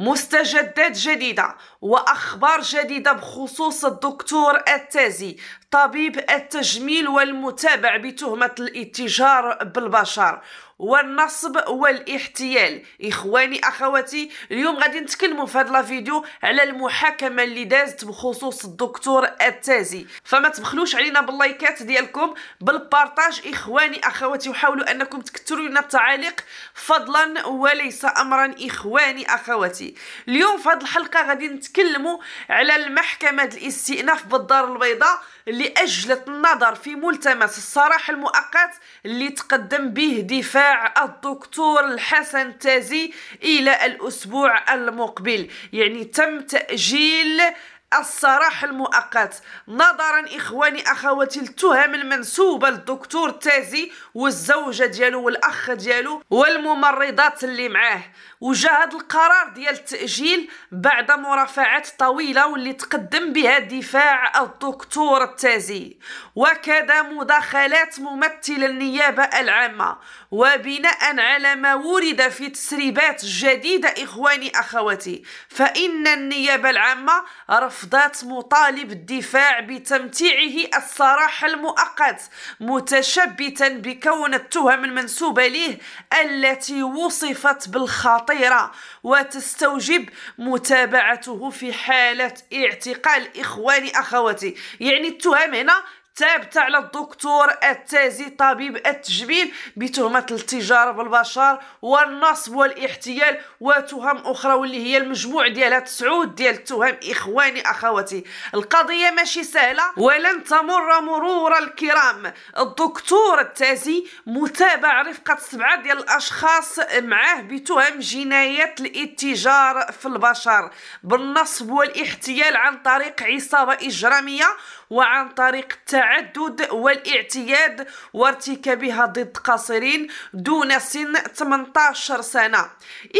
مستجدات جديدة وأخبار جديدة بخصوص الدكتور التازي طبيب التجميل والمتابع بتهمة الاتجار بالبشر والنصب والاحتيال اخواني اخواتي اليوم غادي نتكلموا في هذا الفيديو على المحاكمه اللي دازت بخصوص الدكتور التازي فما تبخلوش علينا باللايكات ديالكم بالبارطاج اخواني اخواتي وحاولوا انكم تكثروا لنا التعاليق فضلا وليس امرا اخواني اخواتي اليوم في هذه الحلقه غادي نتكلموا على المحكمه الاستئناف بالدار البيضاء اللي أجلت النظر في ملتمس الصراحة المؤقت اللي تقدم به دفاع الدكتور الحسن التازي إلى الأسبوع المقبل يعني تم تأجيل الصراح المؤقت نظرا اخواني اخواتي التهم المنسوبه للدكتور تازي والزوجه ديالو والاخ ديالو والممرضات اللي معاه وجا هذا القرار ديال التاجيل بعد مرافعات طويله واللي تقدم بها دفاع الدكتور تازي وكذا مداخلات ممثل النيابه العامه وبناء على ما ورد في تسريبات جديده اخواني اخواتي فان النيابه العامه رفع رفضت مطالب الدفاع بتمتيعه الصراح المؤقت متشبتا بكون التهم المنسوبة له التي وصفت بالخطيرة وتستوجب متابعته في حالة اعتقال إخوان أخواته يعني التهم هنا ثابتة على الدكتور التازي طبيب التجميل بتهمة التجارة بالبشر والنصب والاحتيال وتهم أخرى واللي هي المجموع ديالها تسعود ديال التهم إخواني أخواتي القضية ماشي سهلة ولن تمر مرور الكرام الدكتور التازي متابع رفقة سبعة ديال الأشخاص معاه بتهم جناية الاتجار في البشر بالنصب والاحتيال عن طريق عصابة إجرامية وعن طريق التهم التعدد والاعتياد وارتكابها ضد قاصرين دون سن 18 سنة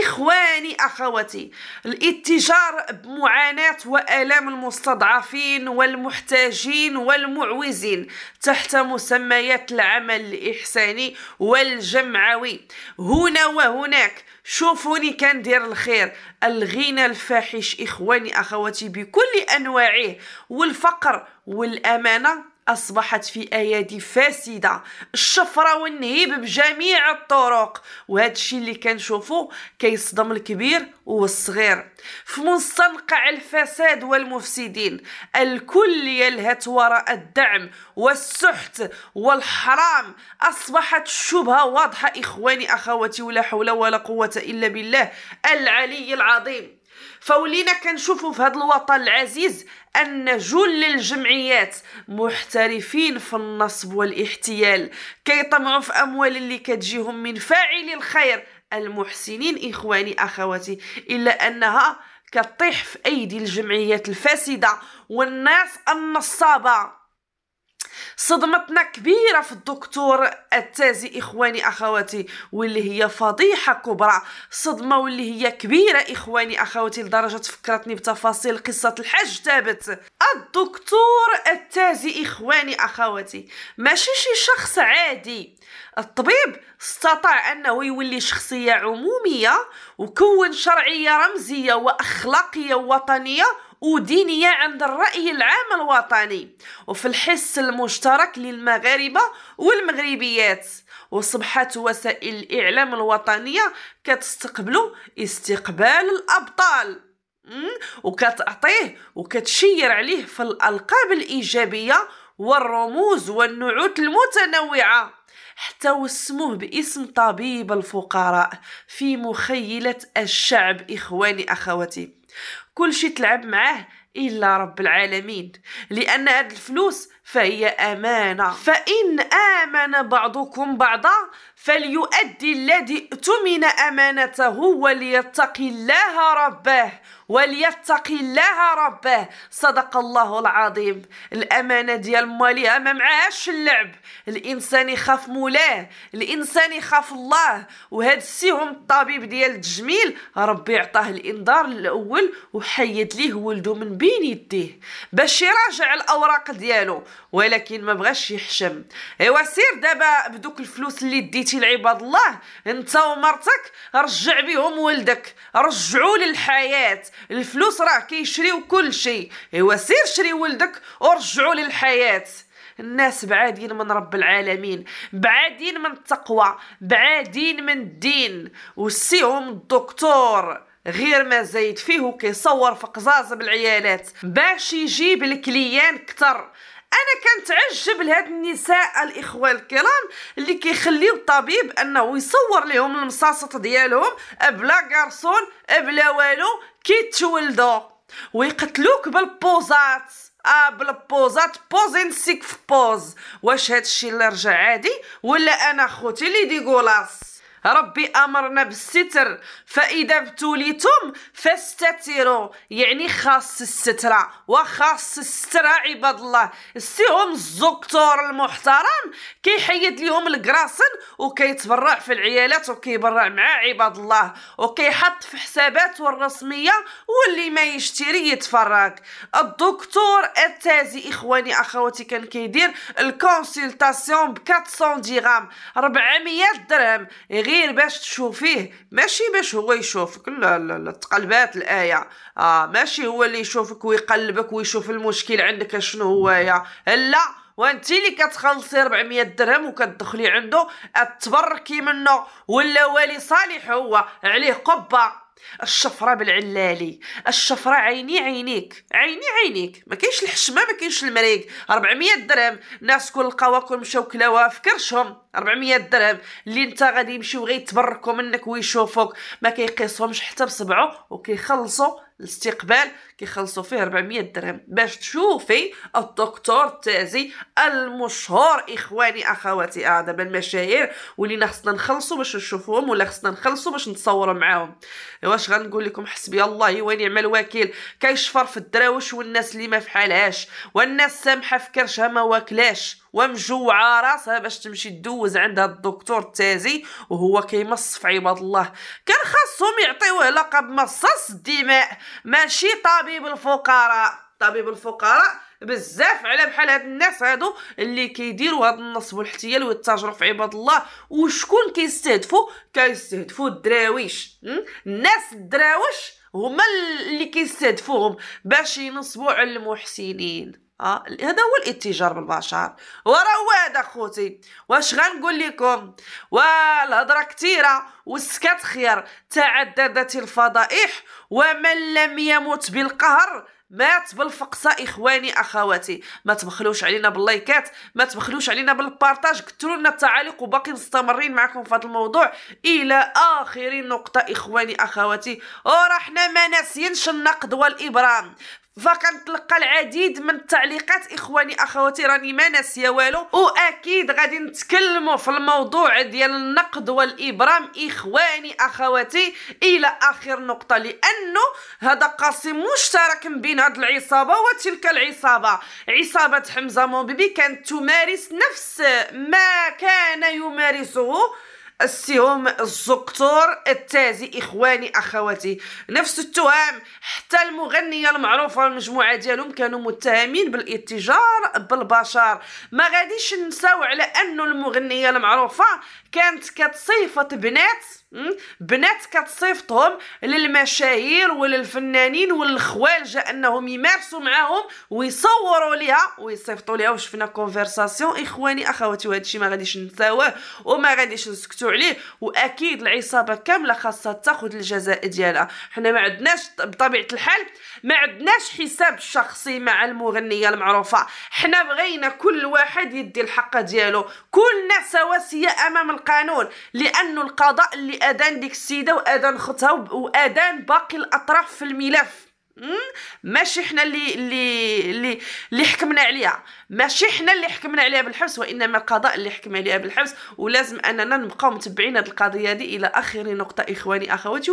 إخواني أخواتي الاتجار بمعاناة وآلام المستضعفين والمحتاجين والمعوزين تحت مسميات العمل الإحساني والجمعوي هنا وهناك شوفوني كندير الخير الغنى الفاحش إخواني أخواتي بكل أنواعه والفقر والأمانة أصبحت في أيادي فاسدة الشفرة والنهيب بجميع الطرق وهذا الشيء اللي كنشوفو كيصدم الكبير والصغير في مستنقع الفساد والمفسدين الكل يلهت وراء الدعم والسحت والحرام أصبحت الشبهة واضحة إخواني أخواتي ولا حول ولا قوة إلا بالله العلي العظيم فولينا كنشوفوا في هذا الوطن العزيز ان جل الجمعيات محترفين في النصب والاحتيال كيطمعوا في اموال اللي كتجيهم من فاعل الخير المحسنين اخواني اخواتي الا انها كطيح في ايدي الجمعيات الفاسده والناس النصابه صدمتنا كبيرة في الدكتور التازي إخواني أخواتي واللي هي فضيحة كبرى صدمة واللي هي كبيرة إخواني أخواتي لدرجة فكرتني بتفاصيل قصة الحج تابت الدكتور التازي إخواني أخواتي ماشي شي شخص عادي الطبيب استطاع أنه يولي شخصية عمومية وكون شرعية رمزية وأخلاقية وطنية ودينية عند الرأي العام الوطني وفي الحس المشترك للمغاربة والمغربيات وصبحت وسائل الإعلام الوطنية كتستقبل استقبال الأبطال وكتعطيه وكتشير عليه في الألقاب الإيجابية والرموز والنعوت المتنوعة حتى وسموه باسم طبيب الفقراء في مخيلة الشعب إخواني أخواتي كل شي تلعب معاه الا رب العالمين لان هاد الفلوس فهي امانه فان امن بعضكم بعضا فليؤدي الذي اؤتمن امانته وليتق الله ربه وليتق الله ربه صدق الله العظيم الامانه ديال مالي ما معهاش اللعب الانسان يخاف مولاه الانسان يخاف الله وهاد سيهم الطبيب ديال التجميل ربي عطاه الانذار الاول وحيد ليه ولده من بين يديه باش يراجع الاوراق ديالو ولكن ما بغاش يحشم ايوا سير دابا بدوك الفلوس اللي ديتي لعباد الله انت ومرتك رجع بهم ولدك رجعوا للحياه الفلوس راه كيشريو كل شيء ايوا سير شري ولدك ورجعوا للحياه الناس بعادين من رب العالمين بعادين من التقوى بعادين من الدين وسيهم الدكتور غير ما زايد فيه وكيصور في قزاز بالعيالات باش يجيب الكليان كتر انا كنتعجب لهاد النساء الاخوه الكرام اللي كيخليو الطبيب انه يصور لهم المصاصط ديالهم بلا كارسون بلا والو كيتولدوا ويقتلوك بالبوزات اه بالبوزات سيك في بوز واش هادشي اللي رجع عادي ولا انا خوتي اللي ديكولاس ربي امرنا بالستر فاذا ابتليتم فاستتروا يعني خاص الستره وخاص الستره عباد الله سيهم الزكتور المحترم كيحيد لهم الكراسن وكيتبرع في العيالات وكيبرع مع عباد الله وكيحط في حساباته الرسميه واللي ما يشتري يتفرج الدكتور التازي اخواني اخواتي كان كيدير الكونسلتاسيون ب 400 درهم 400 درهم غير باش تشوفيه ماشي باش هو يشوفك لا لا لا تقلبات الآية آه ماشي هو اللي يشوفك ويقلبك ويشوف المشكل عندك شنو يا لا وانت اللي كتخلصي 400 درهم وكتدخلي عنده تبركي منه ولا والي صالح هو عليه قبه الشفرة بالعلالي الشفرة عيني عينيك عيني عينيك ما كاينش الحشمة ما كاينش المريق 400 درهم ناس كل لقاو كل مشاو كلاوها في كرشهم 400 درهم اللي انت غادي يمشيو غيتبركوا منك ويشوفوك ما كيقيسهمش حتى بصبعو وكيخلصوا الاستقبال كيخلصوا فيه 400 درهم باش تشوفي الدكتور تازي المشهور اخواني اخواتي اه بالمشاهير المشاهير ولينا خصنا نخلصوا باش نشوفوهم ولا خصنا نخلصوا باش نتصوروا معاهم واش غنقول لكم حسبي الله ونعم الوكيل كيشفر في الدراوش والناس اللي ما فحالهاش والناس سامحه في كرشها ما واكلاش ومجوعه راسها باش تمشي تدوز عندها الدكتور التازي وهو كيمص في عباد الله كان خاصهم يعطيوه لقب مصاص الدماء ماشي طبيب طبيب الفقراء طبيب الفقراء بزاف على بحال هاد الناس هادو اللي كيديروا هاد النصب والاحتيال ويتاجروا في عباد الله وشكون كيستهدفوا كيستهدفوا الدراويش الناس الدراويش هما اللي كيستهدفوهم باش ينصبوا على المحسنين اه هذا هو الاتجار بالبشر وراهو هذا خوتي واش غنقول لكم والهضره كثيره والسكات خير تعددت الفضائح ومن لم يمت بالقهر مات بالفقصة إخواني أخواتي ما تبخلوش علينا باللايكات ما تبخلوش علينا بالبارتاج كتروا لنا التعاليق وباقي مستمرين معكم في هذا الموضوع إلى آخر نقطة إخواني أخواتي وراحنا ما ناسينش النقد والإبرام فكنتلقى العديد من التعليقات اخواني اخواتي راني ما ناسيه والو واكيد غادي نتكلموا في الموضوع ديال النقد والابرام اخواني اخواتي الى اخر نقطه لانه هذا قاسم مشترك بين هاد العصابه وتلك العصابه عصابه حمزه موبيبي كانت تمارس نفس ما كان يمارسه السهم الزكتور التازي اخواني اخواتي نفس التهم حتى المغنيه المعروفه المجموعه ديالهم كانوا متهمين بالاتجار بالبشر ما غاديش نساو على انه المغنيه المعروفه كانت كتصيفط بنات بنات كتصيفطهم للمشاهير وللفنانين وللخوالجة انهم يمارسوا معاهم ويصوروا ليها ويصيفطوا ليها وشفنا كونفرساسيون اخواني اخواتي وهذا الشيء ما غاديش نساوه وما غاديش نسكتوا عليه واكيد العصابه كامله خاصها تاخذ الجزاء ديالها حنا ما عندناش بطبيعه الحال ما عندناش حساب شخصي مع المغنيه المعروفه حنا بغينا كل واحد يدي الحق ديالو كلنا سواسيه امام القانون لانه القضاء اللي اذان ديك السيده واذان خوتها واذان باقي الاطراف في الملف ماشي حنا اللي اللي اللي, اللي حكمنا عليها ماشي حنا اللي حكمنا عليها بالحبس وانما القضاء اللي حكم عليها بالحبس ولازم اننا نبقاو متبعين هذه القضيه دي الى اخر نقطه اخواني اخواتي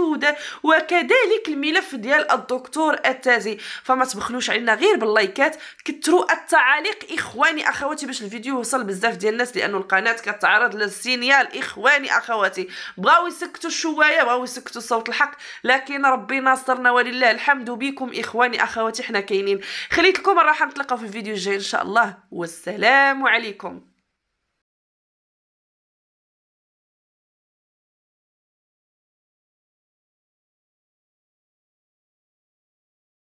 وكذلك الملف ديال الدكتور التازي فما تبخلوش علينا غير باللايكات كثروا التعاليق اخواني اخواتي باش الفيديو يوصل بزاف ديال الناس لانه القناه كتعرض للسينيال اخواني اخواتي بغاو يسكتوا الشوايه بغاو يسكتوا صوت الحق لكن ربي ناصرنا ولله الحمد بكم اخواني اخواتي حنا كاينين خليت لكم الراحه نتلاقاو في الفيديو الجاي ان شاء الله والسلام عليكم